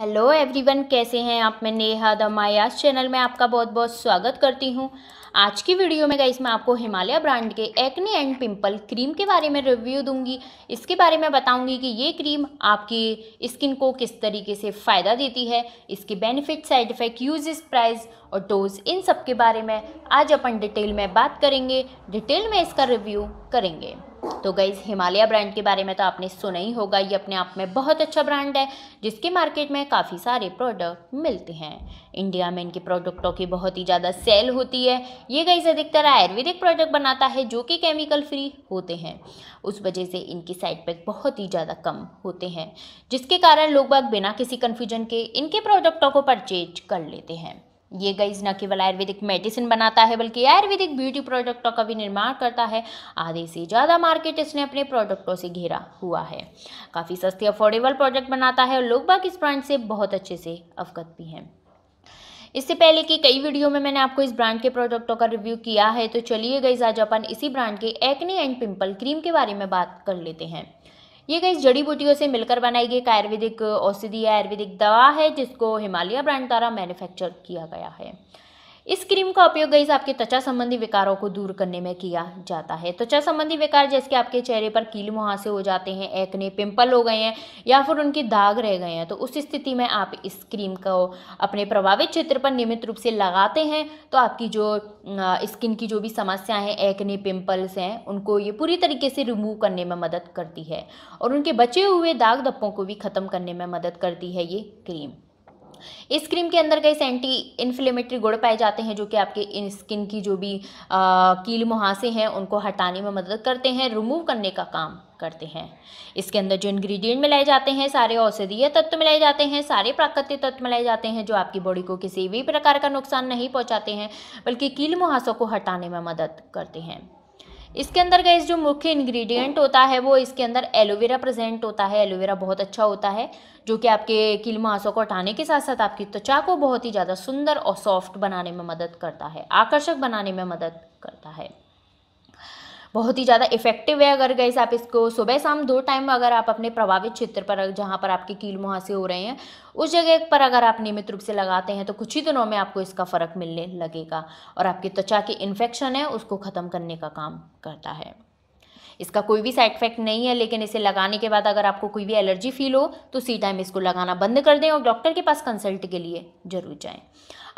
hello everyone कैसे हैं आप मैं नेहा दमायास चैनल में आपका बहुत बहुत स्वागत करती हूं आज की वीडियो में गई मैं आपको हिमालय ब्रांड के एक्ने एंड पिंपल क्रीम के बारे में रिव्यू दूंगी इसके बारे में बताऊंगी कि ये क्रीम आपकी स्किन को किस तरीके से फ़ायदा देती है इसके benefit side effect uses price और डोज इन सब के बारे में आज अपन डिटेल में बात करेंगे डिटेल में इसका रिव्यू करेंगे तो गईज़ हिमालय ब्रांड के बारे में तो आपने सुना ही होगा ये अपने आप में बहुत अच्छा ब्रांड है जिसके मार्केट में काफ़ी सारे प्रोडक्ट मिलते हैं इंडिया में इनके प्रोडक्टों की बहुत ही ज़्यादा सेल होती है ये गईज़ अधिकतर आयुर्वेदिक प्रोडक्ट बनाता है जो कि केमिकल फ्री होते हैं उस वजह से इनकी साइड इफेक्ट बहुत ही ज़्यादा कम होते हैं जिसके कारण लोग बाग बिना किसी कन्फ्यूजन के इनके प्रोडक्टों को परचेज कर लेते हैं ये गाइज न केवल आयुर्वेदिक मेडिसिन बनाता है बल्कि आयुर्वेदिक ब्यूटी प्रोडक्टों का भी निर्माण करता है आधे से ज़्यादा मार्केट इसने अपने प्रोडक्टों से घेरा हुआ है काफ़ी सस्ते अफोर्डेबल प्रोडक्ट बनाता है और लोग बाग इस ब्रांड से बहुत अच्छे से अवगत भी हैं इससे पहले की कई वीडियो में मैंने आपको इस ब्रांड के प्रोडक्टों का रिव्यू किया है तो चलिए गाइज आज अपन इसी ब्रांड के एक्नी एंड पिम्पल क्रीम के बारे में बात कर लेते हैं ये कई जड़ी बूटियों से मिलकर बनाई गई एक आयुर्वेदिक औषधि आयुर्वेदिक दवा है जिसको हिमालय ब्रांड द्वारा मैन्युफैक्चर किया गया है इस क्रीम का उपयोग गई आपके त्वचा संबंधी विकारों को दूर करने में किया जाता है त्वचा संबंधी विकार जैसे कि आपके चेहरे पर कील मुहासे हो जाते हैं एक्ने पिंपल हो गए हैं या फिर उनके दाग रह गए हैं तो उस स्थिति में आप इस क्रीम को अपने प्रभावित क्षेत्र पर नियमित रूप से लगाते हैं तो आपकी जो स्किन की जो भी समस्या है एक्ने पिंपल्स हैं उनको ये पूरी तरीके से रिमूव करने में मदद करती है और उनके बचे हुए दाग धप्पों को भी ख़त्म करने में मदद करती है ये क्रीम इस क्रीम के अंदर कई एंटी इन्फ्लेमेटरी गुड़ पाए जाते हैं जो कि आपके स्किन की जो भी आ, कील मुहासे हैं उनको हटाने में मदद करते हैं रिमूव करने का काम करते हैं इसके अंदर जो इंग्रेडिएंट मिलाए जाते हैं सारे औषधीय तत्व मिलाए जाते हैं सारे प्राकृतिक तत्व मिलाए जाते हैं जो आपकी बॉडी को किसी भी प्रकार का नुकसान नहीं पहुँचाते हैं बल्कि कील मुहासों को हटाने में मदद करते हैं इसके अंदर गैस जो मुख्य इंग्रेडिएंट होता है वो इसके अंदर एलोवेरा प्रेजेंट होता है एलोवेरा बहुत अच्छा होता है जो कि आपके कील मुहासों को हटाने के साथ साथ आपकी त्वचा को बहुत ही ज़्यादा सुंदर और सॉफ्ट बनाने में मदद करता है आकर्षक बनाने में मदद करता है बहुत ही ज़्यादा इफेक्टिव है अगर गैस आप इसको सुबह शाम दो टाइम अगर आप अपने प्रभावित क्षेत्र पर जहाँ पर आपके कील मुहासे हो रहे हैं उस जगह पर अगर आप नियमित रूप से लगाते हैं तो कुछ ही दिनों में आपको इसका फ़र्क मिलने लगेगा और आपकी त्वचा की इन्फेक्शन है उसको ख़त्म करने का काम करता है इसका कोई भी साइड इफेक्ट नहीं है लेकिन इसे लगाने के बाद अगर आपको कोई भी एलर्जी फील हो तो सी टाइम इसको लगाना बंद कर दें और डॉक्टर के पास कंसल्ट के लिए ज़रूर जाएँ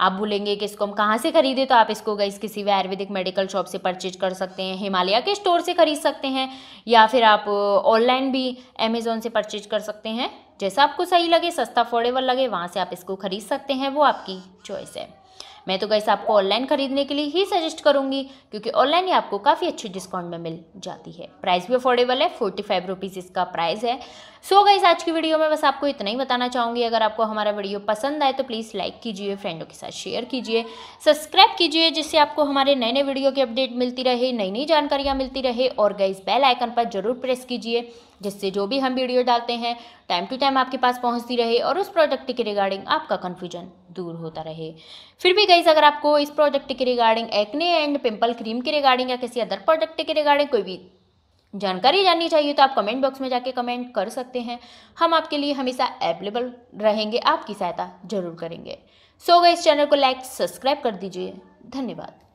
आप बोलेंगे कि इसको हम कहाँ से ख़रीदें तो आप इसको गई किसी भी आयुर्वेदिक मेडिकल शॉप से परचेज कर सकते हैं हिमालय के स्टोर से खरीद सकते हैं या फिर आप ऑनलाइन uh, भी अमेज़ोन से परचेज कर सकते हैं जैसा आपको सही लगे सस्ता अफोर्डेबल लगे वहाँ से आप इसको खरीद सकते हैं वो आपकी चॉइस है मैं तो गैस आपको ऑनलाइन खरीदने के लिए ही सजेस्ट करूंगी क्योंकि ऑनलाइन ही आपको काफ़ी अच्छी डिस्काउंट में मिल जाती है प्राइस भी अफोर्डेबल है फोर्टी फाइव रुपीज़ इसका प्राइस है सो गैस आज की वीडियो में बस आपको इतना ही बताना चाहूँगी अगर आपको हमारा वीडियो पसंद आए तो प्लीज़ लाइक कीजिए फ्रेंडों के साथ शेयर कीजिए सब्सक्राइब कीजिए जिससे आपको हमारे नए नए वीडियो की अपडेट मिलती रहे नई नई जानकारियाँ मिलती रहे और गैस बेल आइकन पर जरूर प्रेस कीजिए जिससे जो भी हम वीडियो डालते हैं टाइम टू टाइम आपके पास पहुंचती रहे और उस प्रोडक्ट के रिगार्डिंग आपका कन्फ्यूजन दूर होता रहे फिर भी गाइज अगर आपको इस प्रोडक्ट के regarding acne and pimple cream के रिगार्डिंग या किसी अदर प्रोडक्ट के रिगार्डिंग कोई भी जानकारी जाननी चाहिए तो आप कमेंट बॉक्स में जाके कमेंट कर सकते हैं हम आपके लिए हमेशा अवेलेबल रहेंगे आपकी सहायता जरूर करेंगे सो so, इस चैनल को लाइक सब्सक्राइब कर दीजिए धन्यवाद